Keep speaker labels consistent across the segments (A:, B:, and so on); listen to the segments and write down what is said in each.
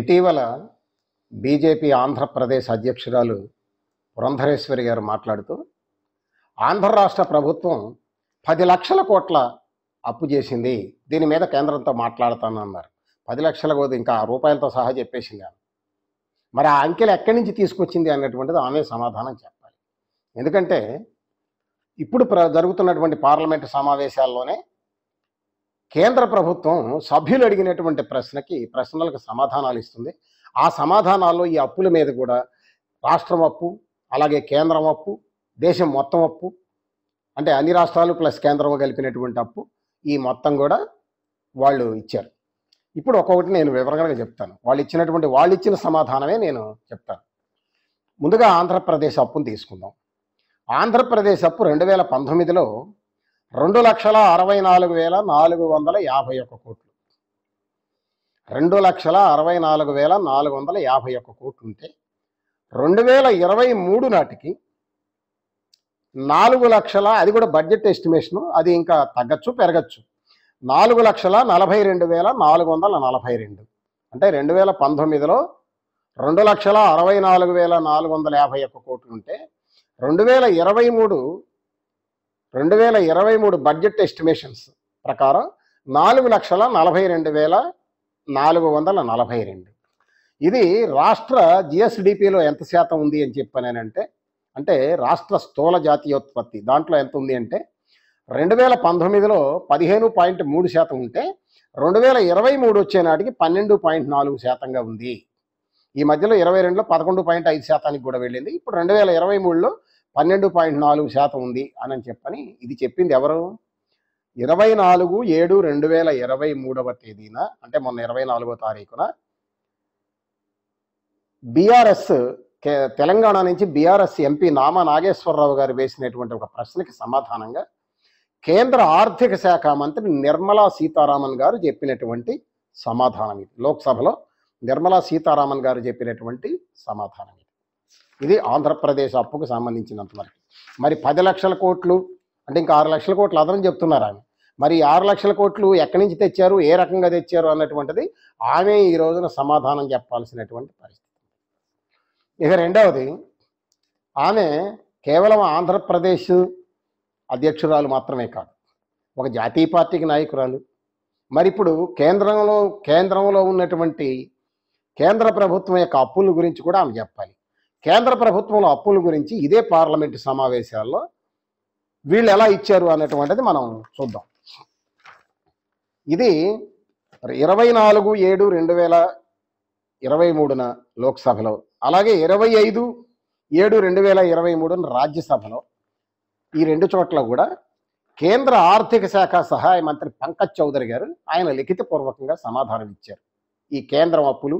A: ఇటీవల బీజేపీ ఆంధ్రప్రదేశ్ అధ్యక్షురాలు పురంధరేశ్వరి గారు మాట్లాడుతూ ఆంధ్ర రాష్ట్ర ప్రభుత్వం పది లక్షల కోట్ల అప్పు చేసింది దీని మీద కేంద్రంతో మాట్లాడతానన్నారు పది లక్షల కోదు ఇంకా రూపాయలతో సహా చెప్పేసింది ఆమె మరి ఆ అంకెలు ఎక్కడి నుంచి తీసుకొచ్చింది అన్నటువంటిది ఆమె సమాధానం చెప్పాలి ఎందుకంటే ఇప్పుడు జరుగుతున్నటువంటి పార్లమెంటు సమావేశాల్లోనే కేంద్ర ప్రభుత్వం సభ్యులు అడిగినటువంటి ప్రశ్నకి ప్రశ్నలకు సమాధానాలు ఇస్తుంది ఆ సమాధానాల్లో ఈ అప్పుల మీద కూడా రాష్ట్రం అప్పు అలాగే కేంద్రం అప్పు దేశం మొత్తం అప్పు అంటే అన్ని రాష్ట్రాలు ప్లస్ కేంద్రం కలిపినటువంటి అప్పు ఈ మొత్తం కూడా వాళ్ళు ఇచ్చారు ఇప్పుడు ఒక్కొక్కటి నేను వివరంగా చెప్తాను వాళ్ళు ఇచ్చినటువంటి వాళ్ళు ఇచ్చిన సమాధానమే నేను చెప్తాను ముందుగా ఆంధ్రప్రదేశ్ అప్పును తీసుకుందాం ఆంధ్రప్రదేశ్ అప్పు రెండు వేల పంతొమ్మిదిలో రెండు లక్షల అరవై నాలుగు వేల నాలుగు వందల యాభై ఒక్క కోట్లు రెండు లక్షల అరవై నాలుగు వేల నాలుగు వందల యాభై ఒక్క కోట్లు ఉంటే రెండు వేల ఇరవై మూడు నాటికి నాలుగు లక్షల అది కూడా బడ్జెట్ ఎస్టిమేషను అది ఇంకా తగ్గచ్చు పెరగచ్చు నాలుగు లక్షల నలభై రెండు వేల నాలుగు వందల నలభై రెండు అంటే రెండు వేల పంతొమ్మిదిలో రెండు లక్షల అరవై నాలుగు వేల నాలుగు వందల యాభై ఒక్క కోట్లు ఉంటే రెండు వేల ఇరవై మూడు రెండు వేల ఇరవై మూడు బడ్జెట్ ఎస్టిమేషన్స్ ప్రకారం నాలుగు లక్షల నలభై రెండు వేల నాలుగు వందల నలభై రెండు ఇది రాష్ట్ర జిఎస్డిపిలో ఎంత శాతం ఉంది అని చెప్పానంటే అంటే రాష్ట్ర స్థూల జాతీయోత్పత్తి దాంట్లో ఎంత ఉంది అంటే రెండు వేల పంతొమ్మిదిలో పదిహేను పాయింట్ మూడు శాతం ఉంటే రెండు వేల ఇరవై మూడు వచ్చే నాటికి పన్నెండు పాయింట్ నాలుగు శాతంగా ఉంది ఈ మధ్యలో ఇరవై రెండులో పదకొండు పాయింట్ ఐదు శాతానికి కూడా వెళ్ళింది ఇప్పుడు రెండు వేల ఇరవై మూడులో పన్నెండు పాయింట్ నాలుగు శాతం ఉంది అని చెప్పని ఇది చెప్పింది ఎవరు ఇరవై నాలుగు ఏడు రెండు వేల ఇరవై మూడవ తేదీన అంటే మొన్న ఇరవై నాలుగో తారీఖున బీఆర్ఎస్ తెలంగాణ నుంచి బీఆర్ఎస్ ఎంపీ నామా నాగేశ్వరరావు గారు వేసినటువంటి ఒక ప్రశ్నకి సమాధానంగా కేంద్ర ఆర్థిక శాఖ మంత్రి నిర్మలా సీతారామన్ గారు చెప్పినటువంటి సమాధానం ఇది లోక్సభలో నిర్మలా సీతారామన్ గారు చెప్పినటువంటి సమాధానం ఇది ఇది ఆంధ్రప్రదేశ్ అప్పుకు సంబంధించినంతవరకు మరి పది లక్షల కోట్లు అంటే ఇంకా ఆరు లక్షల కోట్లు అదనం చెప్తున్నారు ఆమె మరి ఆరు లక్షల కోట్లు ఎక్కడి నుంచి తెచ్చారు ఏ రకంగా తెచ్చారు అన్నటువంటిది ఆమె ఈ రోజున సమాధానం చెప్పాల్సినటువంటి పరిస్థితి ఇక రెండవది ఆమె కేవలం ఆంధ్రప్రదేశ్ అధ్యక్షురాలు మాత్రమే కాదు ఒక జాతీయ పార్టీకి నాయకురాలు మరి ఇప్పుడు కేంద్రంలో కేంద్రంలో ఉన్నటువంటి కేంద్ర ప్రభుత్వం యొక్క అప్పుల గురించి కూడా ఆమె చెప్పాలి కేంద్ర ప్రభుత్వంలో అప్పుల గురించి ఇదే పార్లమెంటు సమావేశాల్లో వీళ్ళు ఎలా ఇచ్చారు అనేటువంటిది మనం చూద్దాం ఇది ఇరవై నాలుగు ఏడు రెండు వేల ఇరవై మూడున లోక్సభలో అలాగే ఇరవై ఐదు ఏడు రెండు వేల ఇరవై మూడున రాజ్యసభలో ఈ రెండు చోట్ల కూడా కేంద్ర ఆర్థిక శాఖ సహాయ మంత్రి పంకజ్ చౌదరి గారు ఆయన లిఖితపూర్వకంగా సమాధానం ఇచ్చారు ఈ కేంద్రం అప్పులు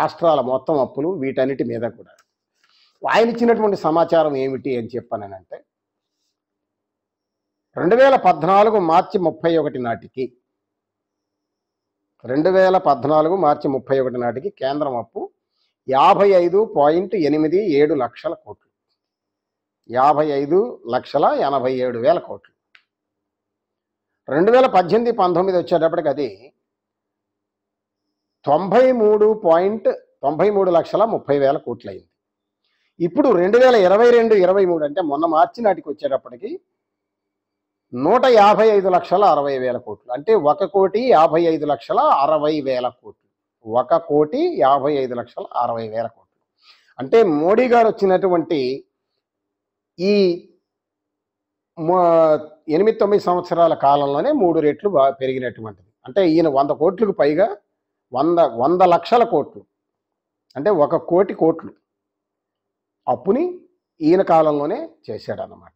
A: రాష్ట్రాల మొత్తం అప్పులు వీటన్నిటి మీద కూడా ఆయన ఇచ్చినటువంటి సమాచారం ఏమిటి అని చెప్పానంటే రెండు వేల పద్నాలుగు మార్చి ముప్పై ఒకటి నాటికి రెండు వేల పద్నాలుగు మార్చి ముప్పై ఒకటి నాటికి కేంద్రం అప్పు యాభై ఐదు పాయింట్ ఎనిమిది ఏడు లక్షల కోట్లు యాభై ఐదు లక్షల ఎనభై ఏడు వేల కోట్లు రెండు వేల పద్దెనిమిది పంతొమ్మిది వచ్చేటప్పటికి అది తొంభై మూడు పాయింట్ తొంభై మూడు లక్షల ముప్పై వేల కోట్లయింది ఇప్పుడు రెండు వేల ఇరవై రెండు ఇరవై మూడు అంటే మొన్న మార్చి నాటికి వచ్చేటప్పటికి నూట యాభై ఐదు లక్షల అరవై వేల కోట్లు అంటే ఒక కోటి యాభై ఐదు లక్షల అరవై వేల కోట్లు ఒక కోటి యాభై ఐదు లక్షల అరవై వేల కోట్లు అంటే మోడీ గారు వచ్చినటువంటి ఈ ఎనిమిది తొమ్మిది సంవత్సరాల కాలంలోనే మూడు రేట్లు బాగా పెరిగినటువంటిది అంటే ఈయన వంద కోట్లకు పైగా వంద వంద లక్షల కోట్లు అంటే ఒక కోటి కోట్లు అప్పుని ఈయన కాలంలోనే అన్నమాట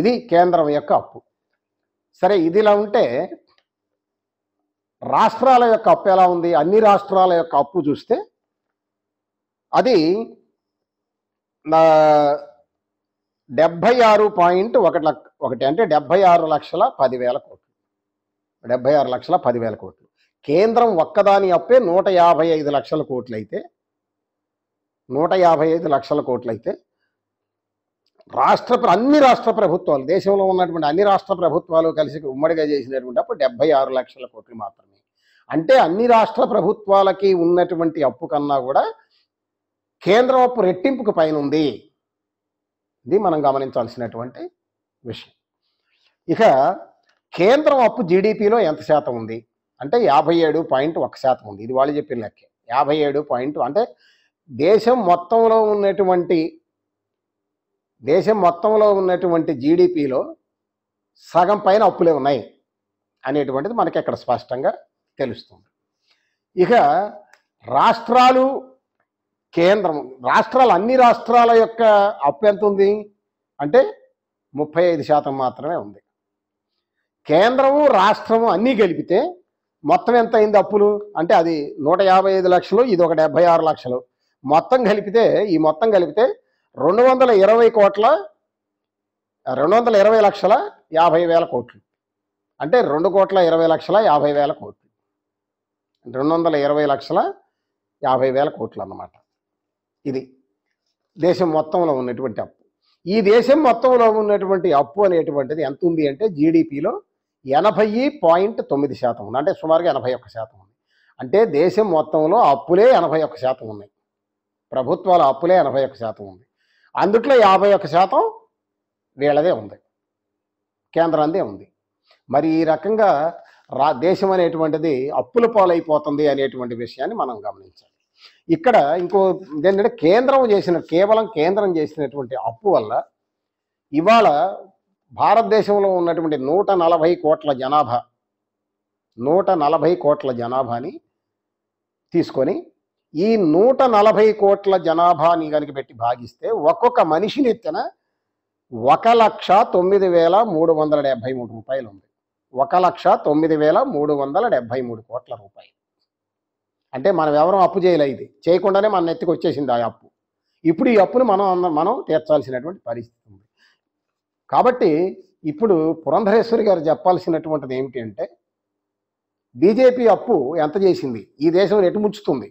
A: ఇది కేంద్రం యొక్క అప్పు సరే ఇదిలా ఉంటే రాష్ట్రాల యొక్క అప్పు ఎలా ఉంది అన్ని రాష్ట్రాల యొక్క అప్పు చూస్తే అది డెబ్బై ఆరు పాయింట్ ఒకటి లక్ ఒకటి అంటే డెబ్భై ఆరు లక్షల పదివేల కోట్లు డెబ్బై ఆరు లక్షల పదివేల కోట్లు కేంద్రం ఒక్కదాని అప్పే నూట యాభై ఐదు లక్షల కోట్లు అయితే నూట యాభై ఐదు లక్షల కోట్లయితే రాష్ట్ర అన్ని రాష్ట్ర ప్రభుత్వాలు దేశంలో ఉన్నటువంటి అన్ని రాష్ట్ర ప్రభుత్వాలు కలిసి ఉమ్మడిగా చేసినటువంటి అప్పుడు డెబ్బై ఆరు లక్షల కోట్లు మాత్రమే అంటే అన్ని రాష్ట్ర ప్రభుత్వాలకి ఉన్నటువంటి అప్పు కన్నా కూడా కేంద్రం అప్పు రెట్టింపుకు పైన ఉంది ఇది మనం గమనించాల్సినటువంటి విషయం ఇక కేంద్రం అప్పు జీడిపిలో ఎంత శాతం ఉంది అంటే యాభై ఏడు పాయింట్ ఒక శాతం ఉంది ఇది వాళ్ళు చెప్పిన లెక్కే యాభై ఏడు పాయింట్ అంటే దేశం మొత్తంలో ఉన్నటువంటి దేశం మొత్తంలో ఉన్నటువంటి జీడిపిలో సగం పైన అప్పులే ఉన్నాయి అనేటువంటిది మనకి అక్కడ స్పష్టంగా తెలుస్తుంది ఇక రాష్ట్రాలు కేంద్రం రాష్ట్రాలు అన్ని రాష్ట్రాల యొక్క అప్పు ఎంత ఉంది అంటే ముప్పై ఐదు శాతం మాత్రమే ఉంది కేంద్రము రాష్ట్రము అన్నీ కలిపితే మొత్తం ఎంత అయింది అప్పులు అంటే అది నూట యాభై ఐదు లక్షలు ఇది ఒక డెబ్బై ఆరు లక్షలు మొత్తం కలిపితే ఈ మొత్తం కలిపితే రెండు వందల ఇరవై కోట్ల రెండు వందల ఇరవై లక్షల యాభై వేల కోట్లు అంటే రెండు కోట్ల ఇరవై లక్షల యాభై వేల కోట్లు రెండు వందల ఇరవై లక్షల యాభై వేల కోట్లు అన్నమాట ఇది దేశం మొత్తంలో ఉన్నటువంటి అప్పు ఈ దేశం మొత్తంలో ఉన్నటువంటి అప్పు అనేటువంటిది ఎంత ఉంది అంటే జీడిపిలో ఎనభై పాయింట్ తొమ్మిది శాతం ఉంది అంటే సుమారుగా ఎనభై ఒక్క శాతం ఉంది అంటే దేశం మొత్తంలో అప్పులే ఎనభై ఒక్క శాతం ఉన్నాయి ప్రభుత్వాల అప్పులే ఎనభై ఒక్క శాతం ఉంది అందుట్లో యాభై ఒక్క శాతం వీళ్ళదే ఉంది కేంద్రాందే ఉంది మరి ఈ రకంగా రా దేశం అనేటువంటిది అప్పుల పాలైపోతుంది అనేటువంటి విషయాన్ని మనం గమనించాలి ఇక్కడ ఇంకో ఏంటంటే కేంద్రం చేసిన కేవలం కేంద్రం చేసినటువంటి అప్పు వల్ల ఇవాళ భారతదేశంలో ఉన్నటువంటి నూట నలభై కోట్ల జనాభా నూట నలభై కోట్ల జనాభాని తీసుకొని ఈ నూట నలభై కోట్ల జనాభాని కనుక పెట్టి భాగిస్తే ఒక్కొక్క మనిషినెత్తిన ఒక లక్ష తొమ్మిది వేల మూడు వందల డెబ్బై మూడు రూపాయలు ఉంది ఒక లక్ష తొమ్మిది వేల మూడు వందల డెబ్భై మూడు కోట్ల రూపాయలు అంటే మనం ఎవరం అప్పు చేయలే ఇది చేయకుండానే మన నెత్తికి వచ్చేసింది ఆ అప్పు ఇప్పుడు ఈ అప్పును మనం మనం తీర్చాల్సినటువంటి పరిస్థితి ఉంది కాబట్టి ఇప్పుడు పురంధరేశ్వరి గారు చెప్పాల్సినటువంటిది ఏమిటి అంటే బీజేపీ అప్పు ఎంత చేసింది ఈ దేశం ఎటు ముంచుతుంది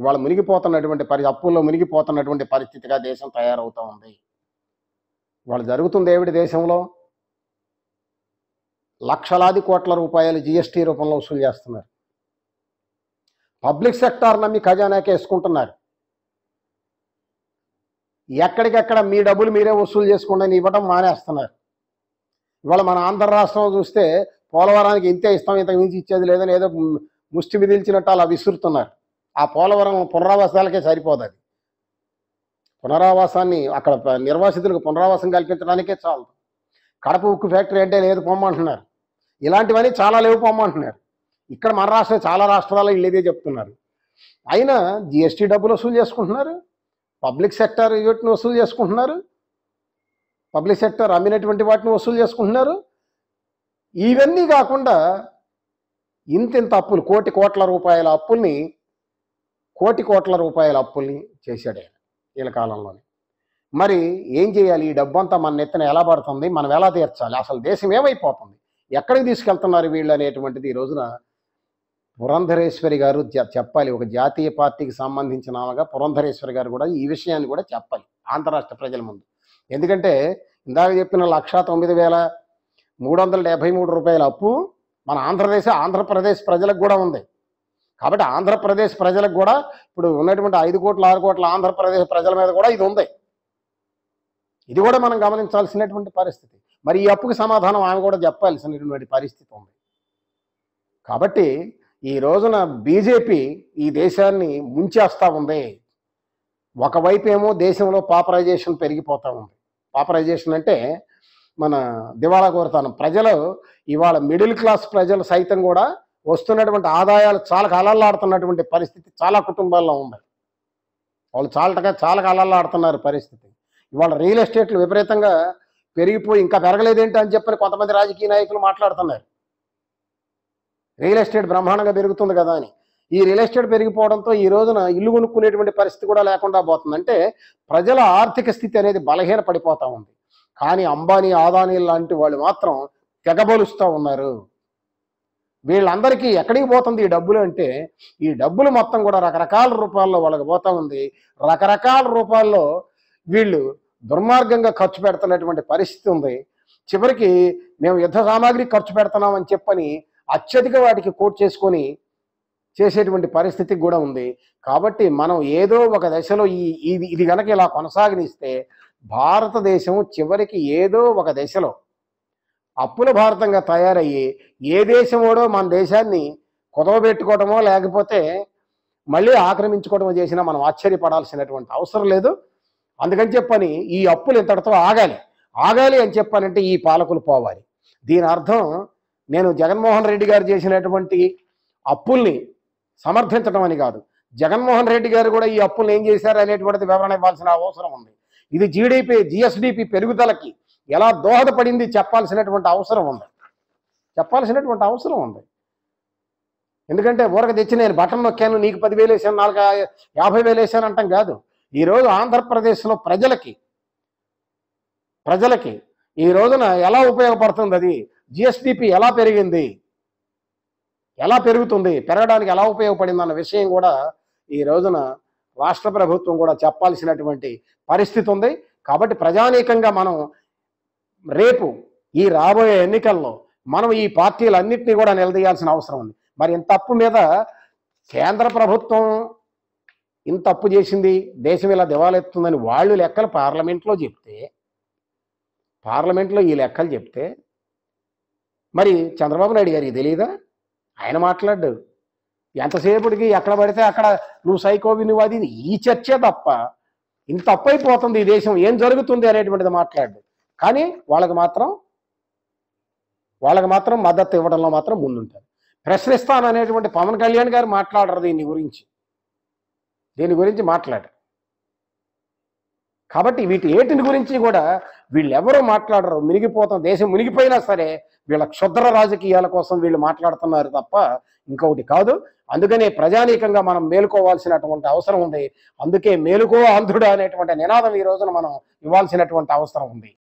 A: ఇవాళ మునిగిపోతున్నటువంటి పరి అప్పుల్లో మునిగిపోతున్నటువంటి పరిస్థితిగా దేశం తయారవుతూ ఉంది ఇవాళ జరుగుతుంది ఏమిటి దేశంలో లక్షలాది కోట్ల రూపాయలు జిఎస్టీ రూపంలో వసూలు చేస్తున్నారు పబ్లిక్ సెక్టార్ నమ్మి ఖజానాకే వేసుకుంటున్నారు ఎక్కడికెక్కడ మీ డబ్బులు మీరే వసూలు చేసుకుంటే ఇవ్వడం మానేస్తున్నారు ఇవాళ మన ఆంధ్ర రాష్ట్రంలో చూస్తే పోలవరానికి ఇంతే ఇస్తాం ఇంతకు మించి ఇచ్చేది లేదని ఏదో ముష్టి విధిల్చినట్టు అలా విసురుతున్నారు ఆ పోలవరం పునరావాసాలకే సరిపోదు పునరావాసాన్ని అక్కడ నిర్వాసితులకు పునరావాసం కల్పించడానికే చాలు కడప ఉక్కు ఫ్యాక్టరీ అంటే లేదు పొమ్మంటున్నారు ఇలాంటివన్నీ చాలా లేవు పొమ్మంటున్నారు ఇక్కడ మన రాష్ట్ర చాలా రాష్ట్రాలు వీళ్ళేదే చెప్తున్నారు అయినా జిఎస్టీ డబ్బులు వసూలు చేసుకుంటున్నారు పబ్లిక్ సెక్టర్ వీటిని వసూలు చేసుకుంటున్నారు పబ్లిక్ సెక్టర్ అమ్మినటువంటి వాటిని వసూలు చేసుకుంటున్నారు ఇవన్నీ కాకుండా ఇంతింత అప్పులు కోటి కోట్ల రూపాయల అప్పుల్ని కోటి కోట్ల రూపాయల అప్పుల్ని చేశాడు ఆయన వీళ్ళ కాలంలోనే మరి ఏం చేయాలి ఈ డబ్బంతా మన ఎత్తున ఎలా పడుతుంది మనం ఎలా తీర్చాలి అసలు దేశం ఏమైపోతుంది ఎక్కడికి తీసుకెళ్తున్నారు వీళ్ళు అనేటువంటిది ఈ రోజున పురంధరేశ్వరి గారు చెప్పాలి ఒక జాతీయ పార్టీకి సంబంధించిన ఆమెగా పురంధరేశ్వరి గారు కూడా ఈ విషయాన్ని కూడా చెప్పాలి ఆంధ్ర ప్రజల ముందు ఎందుకంటే ఇందాక చెప్పిన లక్ష తొమ్మిది వేల మూడు వందల డెబ్బై మూడు రూపాయల అప్పు మన ఆంధ్రదేశ ఆంధ్రప్రదేశ్ ప్రజలకు కూడా ఉంది కాబట్టి ఆంధ్రప్రదేశ్ ప్రజలకు కూడా ఇప్పుడు ఉన్నటువంటి ఐదు కోట్ల ఆరు కోట్ల ఆంధ్రప్రదేశ్ ప్రజల మీద కూడా ఇది ఉంది ఇది కూడా మనం గమనించాల్సినటువంటి పరిస్థితి మరి ఈ అప్పుకి సమాధానం ఆమె కూడా చెప్పాల్సినటువంటి పరిస్థితి ఉంది కాబట్టి ఈ రోజున బీజేపీ ఈ దేశాన్ని ముంచేస్తూ ఉంది ఒకవైపు ఏమో దేశంలో పాపరైజేషన్ పెరిగిపోతూ ఉంది పాపరైజేషన్ అంటే మన దివాళా కోరుతాను ప్రజలు ఇవాళ మిడిల్ క్లాస్ ప్రజలు సైతం కూడా వస్తున్నటువంటి ఆదాయాలు చాలా ఆడుతున్నటువంటి పరిస్థితి చాలా కుటుంబాల్లో ఉంది వాళ్ళు చాలటగా చాలా ఆడుతున్నారు పరిస్థితి ఇవాళ రియల్ ఎస్టేట్లు విపరీతంగా పెరిగిపోయి ఇంకా పెరగలేదేంటి అని చెప్పని కొంతమంది రాజకీయ నాయకులు మాట్లాడుతున్నారు రియల్ ఎస్టేట్ బ్రహ్మాండంగా పెరుగుతుంది కదా అని ఈ రియల్ ఎస్టేట్ పెరిగిపోవడంతో ఈ రోజున ఇల్లు కొనుక్కునేటువంటి పరిస్థితి కూడా లేకుండా పోతుంది అంటే ప్రజల ఆర్థిక స్థితి అనేది బలహీన పడిపోతూ ఉంది కానీ అంబానీ ఆదానీ లాంటి వాళ్ళు మాత్రం తెగబలుస్తూ ఉన్నారు వీళ్ళందరికీ ఎక్కడికి పోతుంది ఈ డబ్బులు అంటే ఈ డబ్బులు మొత్తం కూడా రకరకాల రూపాల్లో వాళ్ళకి పోతా ఉంది రకరకాల రూపాల్లో వీళ్ళు దుర్మార్గంగా ఖర్చు పెడుతున్నటువంటి పరిస్థితి ఉంది చివరికి మేము యుద్ధ సామాగ్రి ఖర్చు పెడుతున్నాం అని చెప్పని అత్యధిక వాటికి కోట్ చేసుకొని చేసేటువంటి పరిస్థితి కూడా ఉంది కాబట్టి మనం ఏదో ఒక దశలో ఈ ఇది ఇది కనుక ఇలా కొనసాగనిస్తే భారతదేశం చివరికి ఏదో ఒక దశలో అప్పుల భారతంగా తయారయ్యి ఏ దేశమోడో మన దేశాన్ని కుదవబెట్టుకోవటమో లేకపోతే మళ్ళీ ఆక్రమించుకోవడమో చేసినా మనం ఆశ్చర్యపడాల్సినటువంటి అవసరం లేదు అందుకని చెప్పని ఈ అప్పులు ఇంతటితో ఆగాలి ఆగాలి అని చెప్పానంటే ఈ పాలకులు పోవాలి దీని అర్థం నేను జగన్మోహన్ రెడ్డి గారు చేసినటువంటి అప్పుల్ని సమర్థించడం అని కాదు జగన్మోహన్ రెడ్డి గారు కూడా ఈ అప్పులు ఏం చేశారు అనేటువంటిది వివరణ ఇవ్వాల్సిన అవసరం ఉంది ఇది జీడిపి జిఎస్డిపి పెరుగుదలకి ఎలా దోహదపడింది చెప్పాల్సినటువంటి అవసరం ఉంది చెప్పాల్సినటువంటి అవసరం ఉంది ఎందుకంటే ఊరక తెచ్చి నేను బట్టలు నొక్కాను నీకు పదివేలు వేసాను నాలుగు యాభై వేలు వేసాను అంటాం కాదు ఈరోజు ఆంధ్రప్రదేశ్లో ప్రజలకి ప్రజలకి ఈ రోజున ఎలా ఉపయోగపడుతుంది అది జిఎస్డిపి ఎలా పెరిగింది ఎలా పెరుగుతుంది పెరగడానికి ఎలా ఉపయోగపడింది అన్న విషయం కూడా ఈ రోజున రాష్ట్ర ప్రభుత్వం కూడా చెప్పాల్సినటువంటి పరిస్థితి ఉంది కాబట్టి ప్రజానీకంగా మనం రేపు ఈ రాబోయే ఎన్నికల్లో మనం ఈ పార్టీలన్నింటినీ కూడా నిలదీయాల్సిన అవసరం ఉంది మరి ఇంత అప్పు మీద కేంద్ర ప్రభుత్వం ఇంత అప్పు చేసింది దేశం ఇలా దివాలెత్తుందని వాళ్ళు లెక్కలు పార్లమెంట్లో చెప్తే పార్లమెంట్లో ఈ లెక్కలు చెప్తే మరి చంద్రబాబు నాయుడు గారికి తెలియదా ఆయన మాట్లాడు ఎంతసేపటికి ఎక్కడ పడితే అక్కడ నువ్వు సైకోవి నువ్వు ఈ చర్చే తప్ప ఇంత తప్పైపోతుంది ఈ దేశం ఏం జరుగుతుంది అనేటువంటిది మాట్లాడు కానీ వాళ్ళకి మాత్రం వాళ్ళకి మాత్రం మద్దతు ఇవ్వడంలో మాత్రం ముందుంటారు ప్రశ్నిస్తాను అనేటువంటి పవన్ కళ్యాణ్ గారు మాట్లాడరు దీని గురించి దీని గురించి మాట్లాడరు కాబట్టి వీటి ఏటిని గురించి కూడా వీళ్ళెవరూ మాట్లాడరు మునిగిపోతాం దేశం మునిగిపోయినా సరే వీళ్ళ క్షుద్ర రాజకీయాల కోసం వీళ్ళు మాట్లాడుతున్నారు తప్ప ఇంకొకటి కాదు అందుకనే ప్రజానీకంగా మనం మేలుకోవాల్సినటువంటి అవసరం ఉంది అందుకే మేలుకో అంధుడు అనేటువంటి నినాదం ఈ రోజున మనం ఇవ్వాల్సినటువంటి అవసరం ఉంది